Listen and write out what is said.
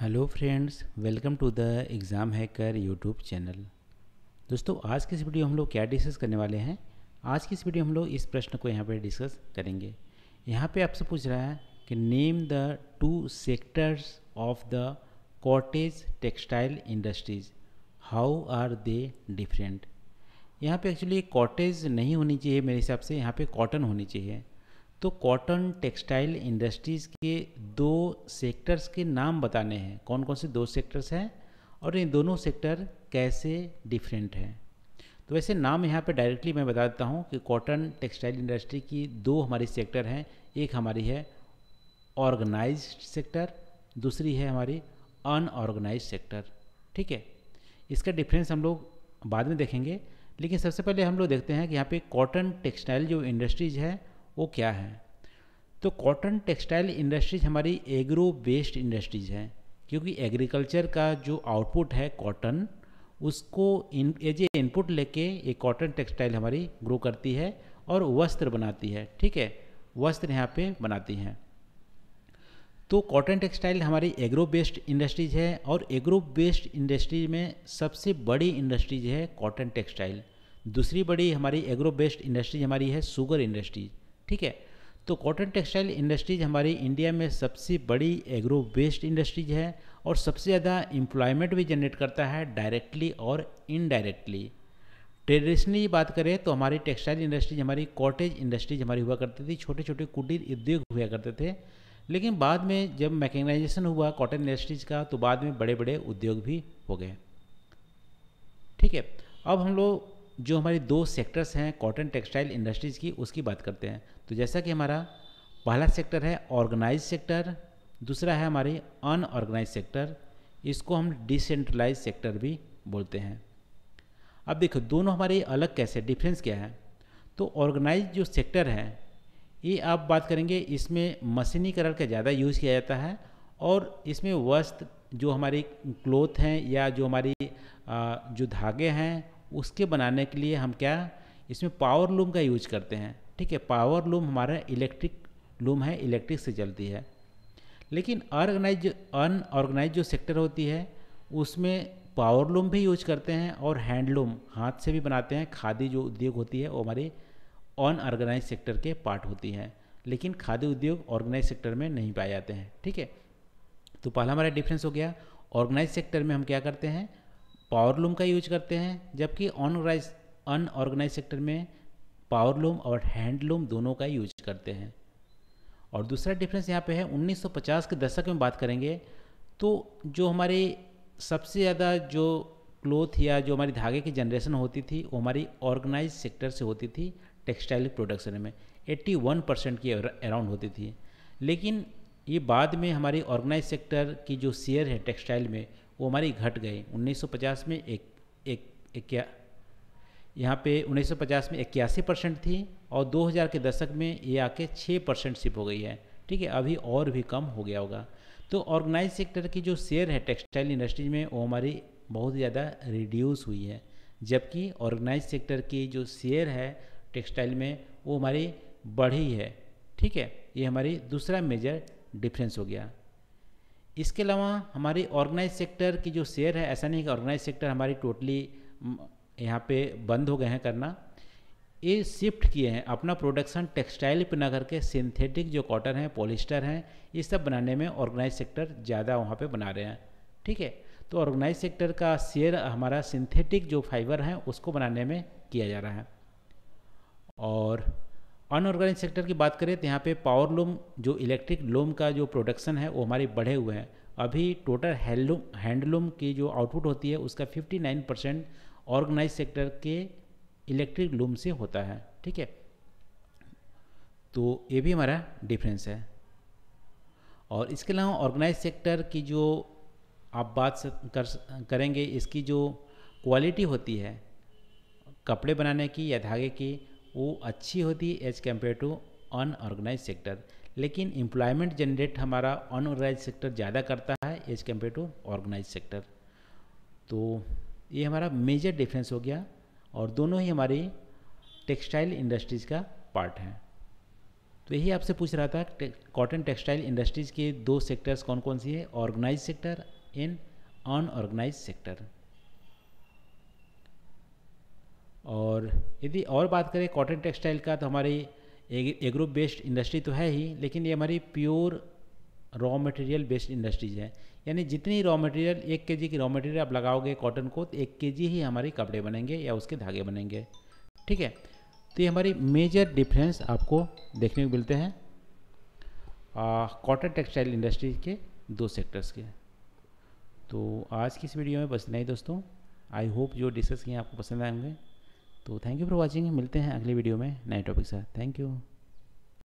hello friends welcome to the exam hacker YouTube channel दोस्तों आज की इस वीडियो हम लोग क्या डिस्कस करने वाले हैं आज की इस वीडियो हम लोग इस प्रश्न को यहाँ पर डिस्कस करेंगे यहाँ पे आपसे पूछ रहा है कि name the two sectors of the cottage textile industries how are they different यहाँ पे एक्चुअली कॉटेज नहीं होनी चाहिए मेरे हिसाब से यहाँ पे कॉटन होनी चाहिए तो कॉटन टेक्सटाइल इंडस्ट्रीज़ के दो सेक्टर्स के नाम बताने हैं कौन कौन से दो सेक्टर्स हैं और ये दोनों सेक्टर कैसे डिफरेंट हैं तो वैसे नाम यहाँ पे डायरेक्टली मैं बता देता हूँ कि कॉटन टेक्सटाइल इंडस्ट्री की दो हमारी सेक्टर हैं एक हमारी है ऑर्गेनाइज सेक्टर दूसरी है हमारी अनऑर्गेनाइज सेक्टर ठीक है इसका डिफरेंस हम लोग बाद में देखेंगे लेकिन सबसे पहले हम लोग देखते हैं कि यहाँ पे कॉटन टेक्सटाइल जो इंडस्ट्रीज है वो क्या है तो कॉटन टेक्सटाइल इंडस्ट्रीज हमारी एग्रो बेस्ड इंडस्ट्रीज हैं क्योंकि एग्रीकल्चर का जो आउटपुट है कॉटन उसको इन एज ए इनपुट लेके ये कॉटन टेक्सटाइल हमारी ग्रो करती है और वस्त्र बनाती है ठीक है वस्त्र यहाँ पे बनाती हैं तो कॉटन टेक्सटाइल हमारी एग्रो बेस्ड इंडस्ट्रीज है और एग्रो बेस्ड इंडस्ट्रीज में सबसे बड़ी इंडस्ट्रीज है कॉटन टेक्सटाइल दूसरी बड़ी हमारी एग्रो बेस्ड इंडस्ट्रीज हमारी है शुगर इंडस्ट्रीज ठीक है तो कॉटन टेक्सटाइल इंडस्ट्रीज हमारी इंडिया में सबसे बड़ी एग्रो बेस्ड इंडस्ट्रीज है और सबसे ज़्यादा एम्प्लॉयमेंट भी जनरेट करता है डायरेक्टली और इनडायरेक्टली ट्रेडिशनली बात करें तो हमारी टेक्सटाइल इंडस्ट्रीज हमारी कॉटेज इंडस्ट्रीज हमारी हुआ करती थी छोटे छोटे कुटीर उद्योग हुआ करते थे लेकिन बाद में जब मैकेनाइजेशन हुआ कॉटन इंडस्ट्रीज का तो बाद में बड़े बड़े उद्योग भी हो गए ठीक है अब हम लोग जो हमारे दो सेक्टर्स हैं कॉटन टेक्सटाइल इंडस्ट्रीज़ की उसकी बात करते हैं तो जैसा कि हमारा पहला सेक्टर है ऑर्गेनाइज सेक्टर दूसरा है हमारे अनऑर्गेनाइज सेक्टर इसको हम डिसेंट्रलाइज सेक्टर भी बोलते हैं अब देखो दोनों हमारे अलग कैसे डिफरेंस क्या है तो ऑर्गेनाइज जो सेक्टर है ये आप बात करेंगे इसमें मशीनीकरण का ज़्यादा यूज़ किया जाता है और इसमें वस्त्र जो हमारी क्लोथ हैं या जो हमारी जो धागे हैं उसके बनाने के लिए हम क्या इसमें पावर लूम का यूज करते हैं ठीक है पावर लूम हमारा इलेक्ट्रिक लूम है इलेक्ट्रिक से चलती है लेकिन अर्गनाइज अनऑर्गेनाइज जो सेक्टर होती है उसमें पावर लूम भी यूज करते हैं और हैंडलूम हाथ से भी बनाते हैं खादी जो उद्योग होती है वो हमारे अनऑर्गेनाइज सेक्टर के पार्ट होती हैं लेकिन खादी उद्योग ऑर्गेनाइज सेक्टर में नहीं पाए जाते हैं ठीक है तो पहला हमारा डिफरेंस हो गया ऑर्गेनाइज सेक्टर में हम क्या करते हैं पावरलूम का यूज करते हैं जबकि ऑनराइज अनऑर्गेनाइज सेक्टर में पावरलूम और हैंडलूम दोनों का यूज करते हैं और दूसरा डिफरेंस यहाँ पे है 1950 के दशक में बात करेंगे तो जो हमारे सबसे ज़्यादा जो क्लोथ या जो हमारी धागे की जनरेशन होती थी वो हमारी ऑर्गेनाइज सेक्टर से होती थी टेक्सटाइल प्रोडक्शन में 81 परसेंट की अराउंड होती थी लेकिन ये बाद में हमारी ऑर्गेनाइज सेक्टर की जो शेयर है टेक्सटाइल में वो हमारी घट गई 1950 में एक एक इक्या यहाँ पे 1950 में इक्यासी परसेंट थी और 2000 के दशक में ये आके 6 परसेंट सिप हो गई है ठीक है अभी और भी कम हो गया होगा तो ऑर्गेनाइज सेक्टर की जो शेयर है टेक्सटाइल इंडस्ट्रीज में वो हमारी बहुत ज़्यादा रिड्यूस हुई है जबकि ऑर्गेनाइज सेक्टर की जो शेयर है टेक्सटाइल में वो हमारी बढ़ी है ठीक है ये हमारी दूसरा मेजर डिफरेंस हो गया इसके अलावा हमारी ऑर्गेनाइज सेक्टर की जो शेयर है ऐसा नहीं कि ऑर्गेनाइज सेक्टर हमारी टोटली यहाँ पे बंद हो गए हैं करना ये शिफ्ट किए हैं अपना प्रोडक्शन टेक्सटाइल पर ना करके सिंथेटिक जो कॉटन है पॉलिस्टर हैं ये सब बनाने में ऑर्गेनाइज सेक्टर ज़्यादा वहाँ पे बना रहे हैं ठीक है तो ऑर्गेनाइज सेक्टर का शेयर हमारा सिंथेटिक जो फाइबर है उसको बनाने में किया जा रहा है और अनऑर्गेनिक सेक्टर की बात करें तो यहाँ पे पावर लूम जो इलेक्ट्रिक लूम का जो प्रोडक्शन है वो हमारे बढ़े हुए हैं अभी टोटल हैंडलूम हैंडलूम की जो आउटपुट होती है उसका 59 परसेंट ऑर्गेनाइज सेक्टर के इलेक्ट्रिक लूम से होता है ठीक है तो ये भी हमारा डिफरेंस है और इसके अलावा ऑर्गेनाइज सेक्टर की जो आप बात कर करेंगे इसकी जो क्वालिटी होती है कपड़े बनाने की या धागे की वो अच्छी होती है as compare to unorganise sector लेकिन एम्प्लॉयमेंट जनरेट हमारा अनऑर्गेनाइज सेक्टर ज़्यादा करता है as compare to organise sector तो ये हमारा मेजर डिफरेंस हो गया और दोनों ही हमारी टेक्सटाइल इंडस्ट्रीज़ का पार्ट हैं तो यही आपसे पूछ रहा था कॉटन टेक्सटाइल इंडस्ट्रीज़ के दो सेक्टर्स कौन कौन सी है organise sector and unorganise sector और यदि और बात करें कॉटन टेक्सटाइल का तो हमारी एग्रो बेस्ड इंडस्ट्री तो है ही लेकिन ये हमारी pure raw material based industries है यानी जितनी रॉ मटेरियल एक जी की रॉ मटेरियल आप लगाओगे कॉटन को तो एक जी ही हमारे कपड़े बनेंगे या उसके धागे बनेंगे ठीक है तो ये हमारी मेजर डिफरेंस आपको देखने को मिलते हैं कॉटन टेक्सटाइल इंडस्ट्री के दो सेक्टर्स के तो आज की इस वीडियो में बस नहीं दोस्तों आई होप जो डिस्कस किए आपको पसंद आएंगे तो थैंक यू फॉर वॉचिंग मिलते हैं अगले वीडियो में नए टॉपिक से थैंक यू